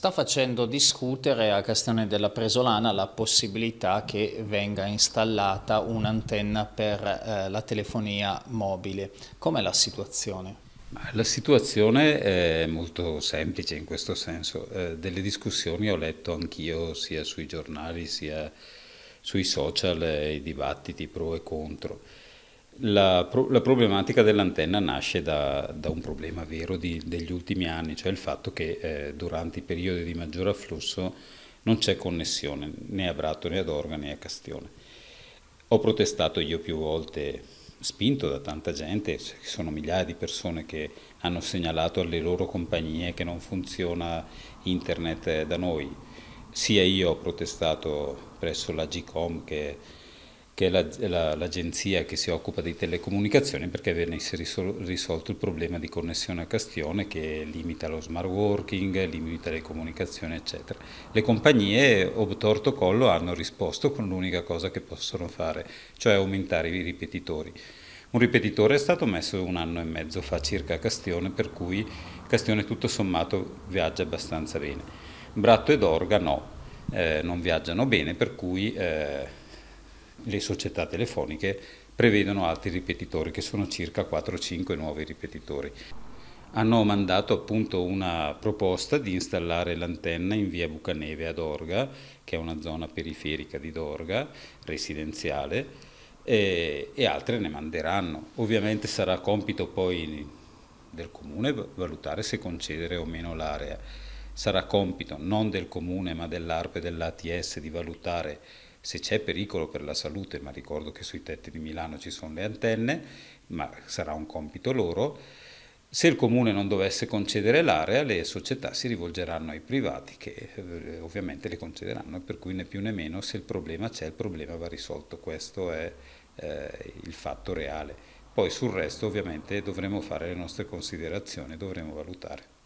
Sta facendo discutere a Castione della Presolana la possibilità che venga installata un'antenna per eh, la telefonia mobile. Com'è la situazione? La situazione è molto semplice in questo senso. Eh, delle discussioni ho letto anch'io sia sui giornali sia sui social, eh, i dibattiti pro e contro la, la, problematica dell'antenna nasce da, da un problema vero di, degli ultimi anni, cioè il fatto che eh, durante i periodi di maggior afflusso non c'è connessione né a Bratto né ad Orga né a Castione. Ho protestato io più volte, spinto da tanta gente, ci sono migliaia di persone che hanno segnalato alle loro compagnie che non funziona internet eh, da noi. Sia io ho protestato presso la GCOM che che è l'agenzia la, la, che si occupa di telecomunicazioni perché venisse risol risolto il problema di connessione a Castione che limita lo smart working, limita le comunicazioni eccetera. Le compagnie obtorto collo hanno risposto con l'unica cosa che possono fare, cioè aumentare i ripetitori. Un ripetitore è stato messo un anno e mezzo fa circa a Castione, per cui Castione tutto sommato viaggia abbastanza bene. Bratto ed Orga no, eh, non viaggiano bene, per cui eh, le società telefoniche prevedono altri ripetitori, che sono circa 4-5 nuovi ripetitori. Hanno mandato appunto una proposta di installare l'antenna in via Bucaneve ad Orga, che è una zona periferica di Dorga, residenziale, e, e altre ne manderanno. Ovviamente sarà compito poi del comune valutare se concedere o meno l'area. Sarà compito non del comune ma dell'ARP e dell'ATS di valutare se c'è pericolo per la salute, ma ricordo che sui tetti di Milano ci sono le antenne, ma sarà un compito loro, se il comune non dovesse concedere l'area, le società si rivolgeranno ai privati che eh, ovviamente le concederanno, per cui né più né meno se il problema c'è, il problema va risolto, questo è eh, il fatto reale. Poi sul resto ovviamente dovremo fare le nostre considerazioni, dovremo valutare.